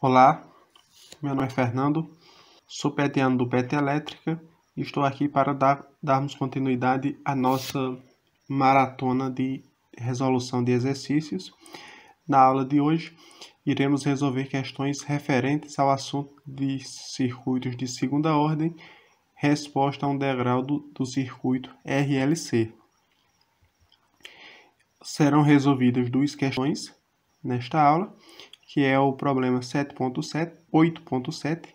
Olá, meu nome é Fernando, sou pediano do PET Elétrica e estou aqui para dar, darmos continuidade à nossa maratona de resolução de exercícios. Na aula de hoje, iremos resolver questões referentes ao assunto de circuitos de segunda ordem resposta a um degrau do, do circuito RLC. Serão resolvidas duas questões nesta aula, que é o problema 7.7, 8.7,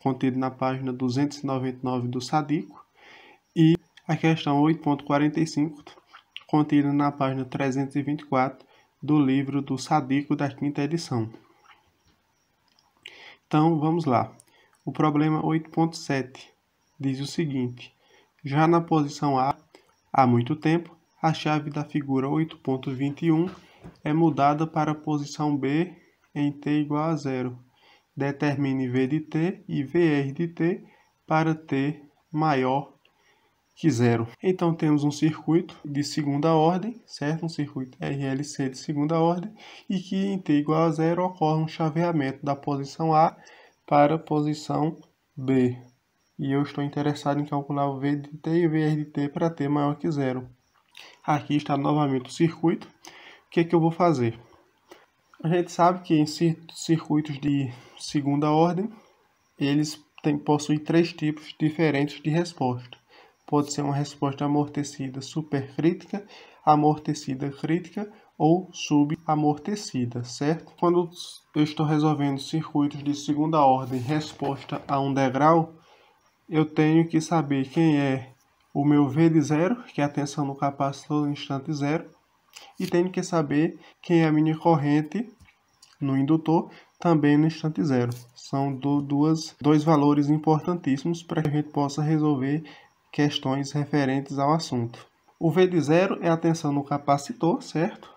contido na página 299 do SADICO, e a questão 8.45, contida na página 324 do livro do Sadico da quinta edição. Então, vamos lá. O problema 8.7 diz o seguinte: já na posição A, há muito tempo, a chave da figura 8.21 é mudada para a posição B em t igual a zero. Determine V de t e VR de t para t maior que zero. Então temos um circuito de segunda ordem, certo? Um circuito RLC de segunda ordem e que em t igual a zero ocorre um chaveamento da posição A para a posição B e eu estou interessado em calcular o V de t e o VR de t para t maior que zero. Aqui está novamente o circuito. O que, é que eu vou fazer? A gente sabe que em circuitos de segunda ordem, eles têm possuem três tipos diferentes de resposta. Pode ser uma resposta amortecida supercrítica, amortecida crítica ou subamortecida, certo? Quando eu estou resolvendo circuitos de segunda ordem, resposta a um degrau, eu tenho que saber quem é o meu V de zero, que é a tensão no capacitor no instante zero, e tenho que saber quem é a minha corrente no indutor, também no instante zero. São do, duas, dois valores importantíssimos para que a gente possa resolver questões referentes ao assunto. O V de zero é a tensão no capacitor, certo?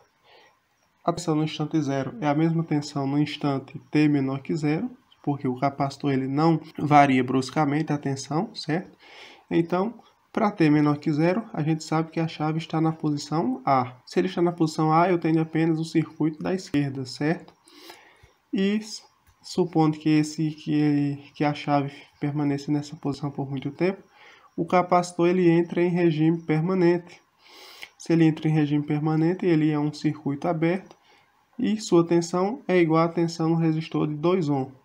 A tensão no instante zero é a mesma tensão no instante t menor que zero porque o capacitor ele não varia bruscamente a tensão, certo? Então, para T menor que zero, a gente sabe que a chave está na posição A. Se ele está na posição A, eu tenho apenas o circuito da esquerda, certo? E supondo que, esse, que, que a chave permaneça nessa posição por muito tempo, o capacitor ele entra em regime permanente. Se ele entra em regime permanente, ele é um circuito aberto e sua tensão é igual à tensão no resistor de 2 ohms.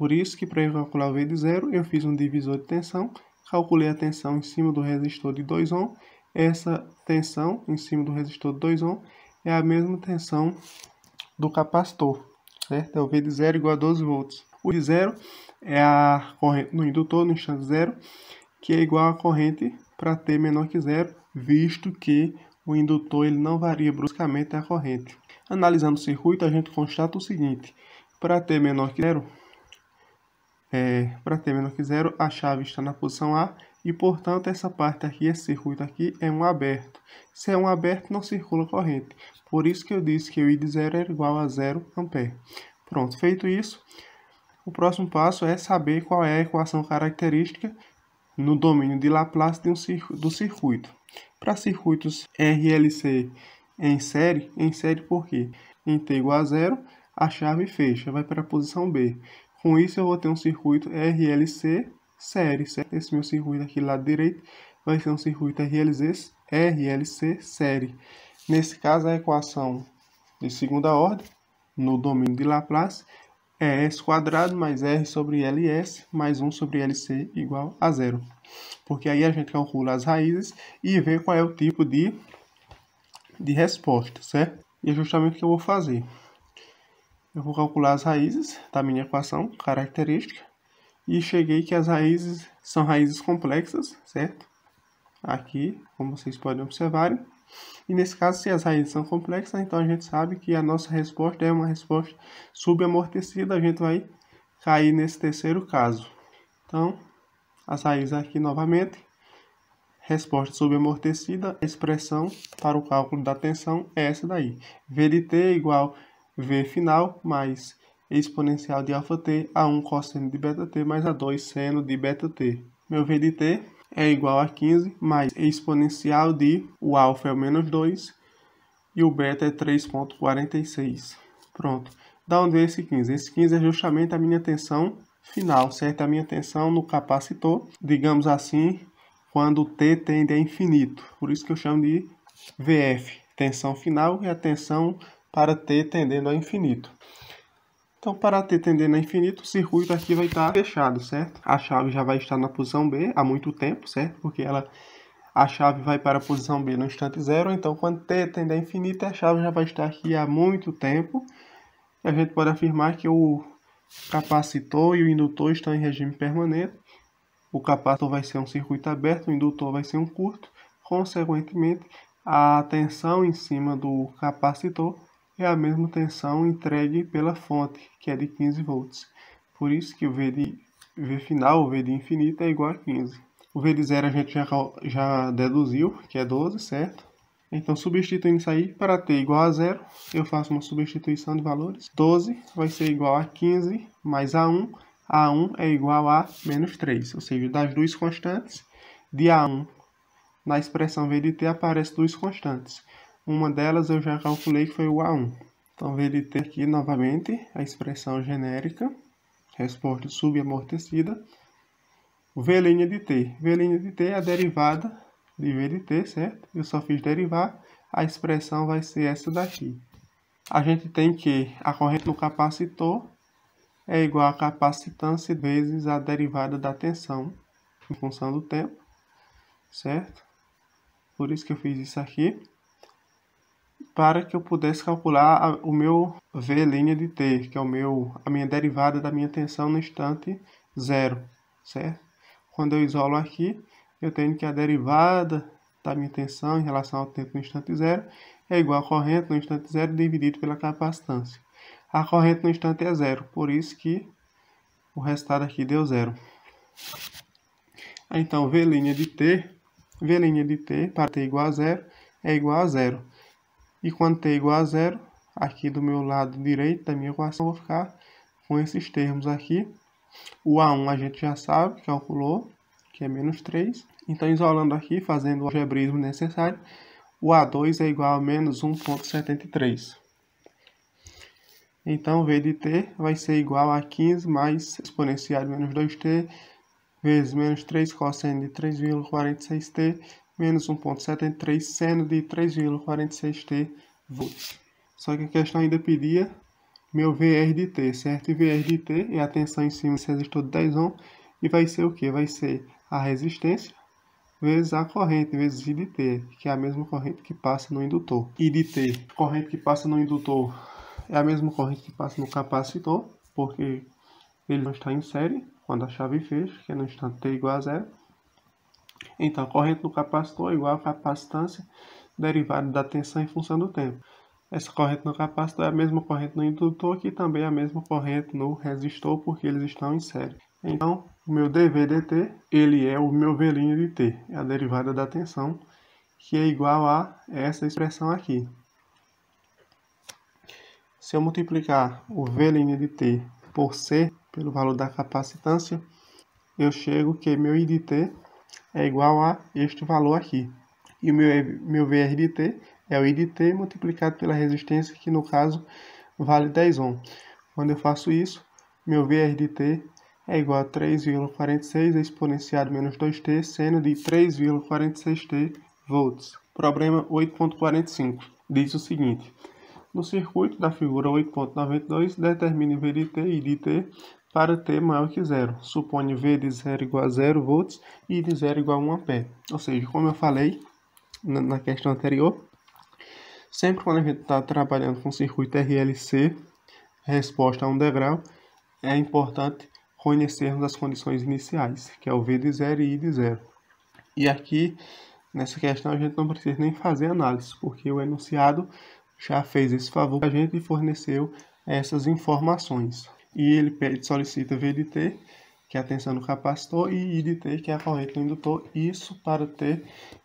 Por isso que para eu calcular o V de zero, eu fiz um divisor de tensão, calculei a tensão em cima do resistor de 2 ohm. Essa tensão em cima do resistor de 2 ohm é a mesma tensão do capacitor, certo? É o V de zero igual a 12 volts. O de zero é a corrente no indutor, no instante zero, que é igual à corrente para T menor que zero, visto que o indutor ele não varia bruscamente a corrente. Analisando o circuito, a gente constata o seguinte, para T menor que zero, é, para t menor que zero, a chave está na posição A e, portanto, essa parte aqui, esse circuito aqui, é um aberto. Se é um aberto, não circula corrente. Por isso que eu disse que o I de zero era igual a zero ampere. Pronto, feito isso, o próximo passo é saber qual é a equação característica no domínio de Laplace de um cir do circuito. Para circuitos RLC em série, em série por quê? Em t igual a zero, a chave fecha, vai para a posição B. Com isso, eu vou ter um circuito RLC série, certo? Esse meu circuito aqui do lado direito vai ser um circuito RLC, RLC série. Nesse caso, a equação de segunda ordem, no domínio de Laplace, é S quadrado mais R sobre LS mais 1 sobre LC igual a zero. Porque aí a gente calcula as raízes e vê qual é o tipo de, de resposta, certo? E é justamente o que eu vou fazer. Eu vou calcular as raízes da minha equação característica e cheguei que as raízes são raízes complexas, certo? Aqui, como vocês podem observar. E nesse caso, se as raízes são complexas, então a gente sabe que a nossa resposta é uma resposta subamortecida. A gente vai cair nesse terceiro caso. Então, as raízes aqui novamente. Resposta subamortecida, expressão para o cálculo da tensão é essa daí. VDT igual V final mais exponencial de αt a 1 cosseno de βt mais a 2 seno de βt. Meu V de t é igual a 15 mais exponencial de o alfa é o menos 2 e o beta é 3.46. Pronto. Da onde é esse 15? Esse 15 é justamente a minha tensão final, certo? A minha tensão no capacitor, digamos assim, quando T tende a infinito. Por isso que eu chamo de VF. Tensão final e é a tensão para t tendendo a infinito. Então, para t tendendo a infinito, o circuito aqui vai estar fechado, certo? A chave já vai estar na posição B há muito tempo, certo? Porque ela, a chave vai para a posição B no instante zero, então quando t tender a infinito, a chave já vai estar aqui há muito tempo. E a gente pode afirmar que o capacitor e o indutor estão em regime permanente. O capacitor vai ser um circuito aberto, o indutor vai ser um curto. Consequentemente, a tensão em cima do capacitor é a mesma tensão entregue pela fonte, que é de 15 volts. Por isso que o V, de, v final, o V de infinito, é igual a 15. O V de zero a gente já, já deduziu, que é 12, certo? Então, substituindo isso aí, para t igual a zero, eu faço uma substituição de valores. 12 vai ser igual a 15 mais A1. A1 é igual a menos 3, ou seja, das duas constantes, de A1 na expressão V de t aparece duas constantes. Uma delas eu já calculei que foi o A1. Então, ele tem aqui novamente a expressão genérica, resposta subamortecida, V' de t. V' de t é a derivada de V de t, certo? Eu só fiz derivar, a expressão vai ser essa daqui. A gente tem que a corrente no capacitor é igual à capacitância vezes a derivada da tensão em função do tempo, certo? Por isso que eu fiz isso aqui para que eu pudesse calcular a, o meu V' de t, que é o meu, a minha derivada da minha tensão no instante zero, certo? Quando eu isolo aqui, eu tenho que a derivada da minha tensão em relação ao tempo no instante zero é igual à corrente no instante zero dividido pela capacitância. A corrente no instante é zero, por isso que o resultado aqui deu zero. Então, V' de t, V' de t, para t igual a zero, é igual a zero. E quando t é igual a zero, aqui do meu lado direito da minha equação, vou ficar com esses termos aqui. O A1 a gente já sabe, calculou, que é menos 3. Então, isolando aqui, fazendo o algebrismo necessário, o A2 é igual a menos 1.73. Então, V de t vai ser igual a 15 mais exponencial de menos 2t vezes menos 3 cosseno de 3,46t menos 1.73, seno de 3,46t volts. Só que a questão ainda pedia meu VR de T, certo? E VR de T é a tensão em cima desse resistor de 10 ohm, e vai ser o que? Vai ser a resistência vezes a corrente, vezes I de T, que é a mesma corrente que passa no indutor. I de T, corrente que passa no indutor, é a mesma corrente que passa no capacitor, porque ele não está em série, quando a chave fecha, que é no instante T igual a zero. Então, a corrente no capacitor é igual à capacitância derivada da tensão em função do tempo. Essa corrente no capacitor é a mesma corrente no indutor, que também é a mesma corrente no resistor, porque eles estão em série. Então, o meu dv dt, ele é o meu velinho de t, é a derivada da tensão, que é igual a essa expressão aqui. Se eu multiplicar o velinho de t por c, pelo valor da capacitância, eu chego que meu i de t é igual a este valor aqui. E o meu, meu VRDT é o IDT multiplicado pela resistência, que no caso vale 10 ohm. Quando eu faço isso, meu VRDT é igual a 3,46 exponenciado menos 2t, sendo de 3,46t volts. Problema 8.45 diz o seguinte. No circuito da figura 8.92, determine VDT e IDT para t maior que zero. Supõe V de zero igual a zero volts e de zero igual a 1 ampere. Ou seja, como eu falei na questão anterior, sempre quando a gente está trabalhando com circuito RLC, resposta a um degrau, é importante conhecermos as condições iniciais, que é o V de zero e I de zero. E aqui, nessa questão, a gente não precisa nem fazer análise, porque o enunciado já fez esse favor para a gente e forneceu essas informações e ele pede, solicita VDT, que é a tensão do capacitor, e IDT, que é a corrente do indutor, isso para T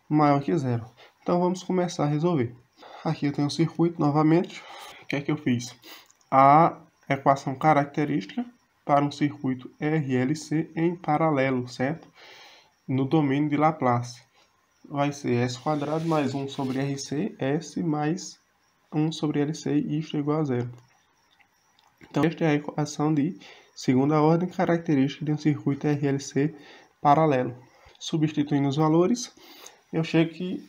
maior que zero. Então vamos começar a resolver. Aqui eu tenho o um circuito novamente. O que é que eu fiz? A equação característica para um circuito RLC em paralelo, certo? No domínio de Laplace. Vai ser S quadrado mais 1 sobre RC, S mais 1 sobre LC, y igual a zero. Então, esta é a equação de segunda ordem característica de um circuito RLC paralelo. Substituindo os valores, eu chego que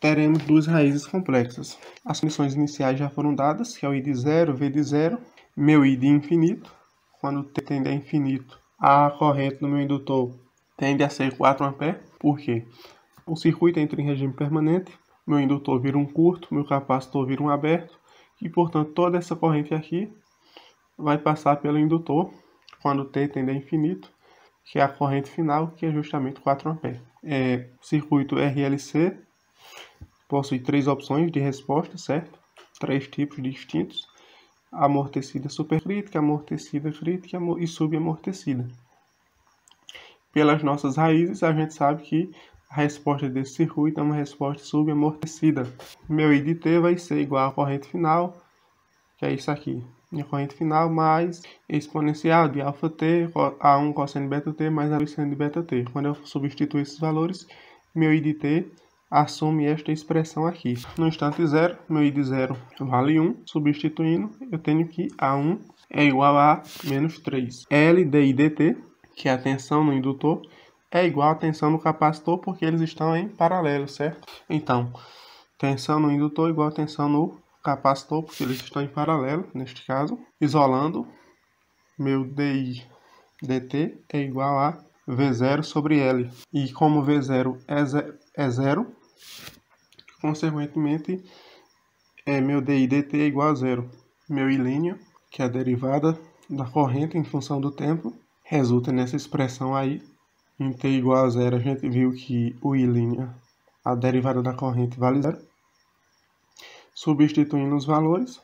teremos duas raízes complexas. As funções iniciais já foram dadas, que é o i de zero, v de zero, meu i de infinito. Quando t tende a infinito, a corrente no meu indutor tende a ser 4 A. Por quê? O circuito entra em regime permanente, meu indutor vira um curto, meu capacitor vira um aberto, e portanto toda essa corrente aqui vai passar pelo indutor, quando T tende a infinito, que é a corrente final, que é justamente 4 A. É, circuito RLC possui três opções de resposta, certo? Três tipos distintos. Amortecida supercrítica, amortecida crítica e subamortecida. Pelas nossas raízes, a gente sabe que a resposta desse circuito é uma resposta subamortecida. Meu I de T vai ser igual à corrente final, que é isso aqui, a corrente final mais exponencial de alfa t a1 cosseno de beta t mais a2 seno de beta t. Quando eu substituo esses valores, meu i de t assume esta expressão aqui. No instante zero, meu i de zero vale 1. Substituindo, eu tenho que a1 é igual a menos 3. L di dt, que é a tensão no indutor, é igual à tensão no capacitor porque eles estão em paralelo, certo? Então, tensão no indutor igual à tensão no capacitor, porque eles estão em paralelo, neste caso, isolando meu DI dt é igual a V0 sobre L. E como V0 é, é zero consequentemente, é meu DI dt é igual a zero. Meu I' que é a derivada da corrente em função do tempo, resulta nessa expressão aí. Em t igual a zero, a gente viu que o I', a derivada da corrente, vale zero. Substituindo os valores,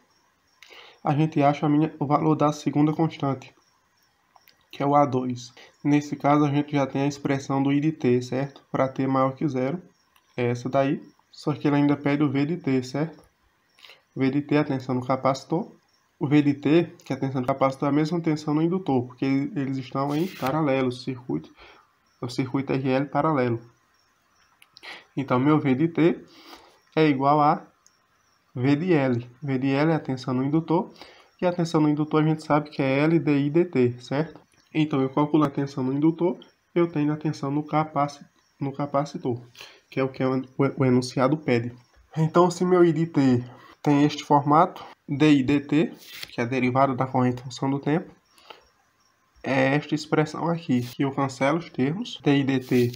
a gente acha a minha, o valor da segunda constante, que é o A2. Nesse caso, a gente já tem a expressão do I de T, certo? Para T maior que zero, é essa daí. Só que ele ainda pede o V de T, certo? V de T é a tensão no capacitor. O V de T, que é a tensão no capacitor, é a mesma tensão no indutor, porque eles estão em paralelo, o circuito, o circuito RL paralelo. Então, meu V de T é igual a vdl vdl é a tensão no indutor, e a tensão no indutor a gente sabe que é L, DI, DT, certo? Então, eu calculo a tensão no indutor, eu tenho a tensão no, capaci no capacitor, que é o que é o enunciado pede. Então, se meu IDT tem este formato, DI, DT, que é derivado da corrente em função do tempo, é esta expressão aqui, que eu cancelo os termos, DI, DT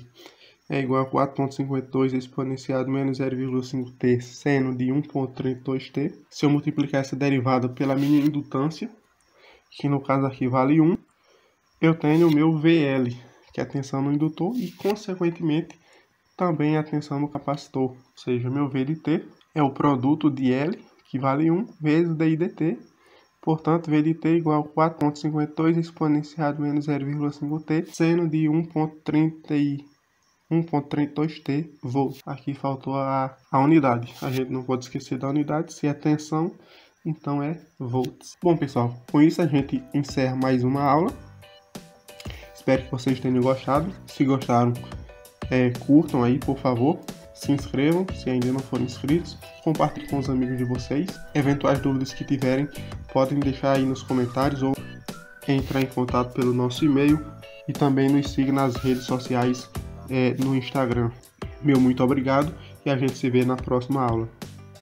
é igual a 4.52 exponenciado menos 0,5t seno de 1.32t. Se eu multiplicar essa derivada pela minha indutância, que no caso aqui vale 1, eu tenho o meu VL, que é a tensão no indutor, e consequentemente também a tensão no capacitor. Ou seja, meu V de T é o produto de L, que vale 1, vezes DI dt. Portanto, V de T é igual a 4.52 exponenciado menos 0,5t, seno de 1.32 1.32T volts. Aqui faltou a, a unidade. A gente não pode esquecer da unidade. Se é tensão, então é volts. Bom, pessoal, com isso a gente encerra mais uma aula. Espero que vocês tenham gostado. Se gostaram, é, curtam aí, por favor. Se inscrevam, se ainda não foram inscritos. Compartilhem com os amigos de vocês. Eventuais dúvidas que tiverem, podem deixar aí nos comentários ou entrar em contato pelo nosso e-mail. E também nos siga nas redes sociais é, no Instagram. Meu muito obrigado e a gente se vê na próxima aula.